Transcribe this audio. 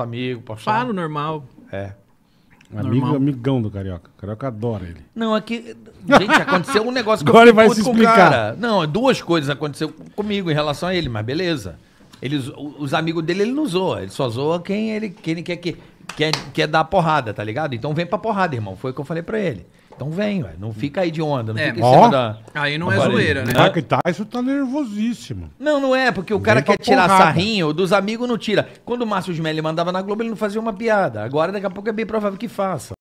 amigo, pra falar. Falo normal. É. Amigo, Normal. amigão do Carioca. O Carioca adora ele. Não, é que. Gente, aconteceu um negócio que Agora ele vai se com o explicar. cara. Não, duas coisas aconteceu comigo em relação a ele, mas beleza. Ele, os amigos dele ele não zoa. Ele só zoa quem ele, quem ele quer, que, quer, quer dar porrada, tá ligado? Então vem pra porrada, irmão. Foi o que eu falei pra ele. Então vem, ué. não fica aí de onda, não é, fica em ó, da. Aí não é zoeira, né? Tá, tá, isso Tyson tá nervosíssimo. Não, não é, porque o vem cara quer tirar porrada. sarrinho, dos amigos não tira. Quando o Márcio Gemelli mandava na Globo, ele não fazia uma piada. Agora, daqui a pouco é bem provável que faça.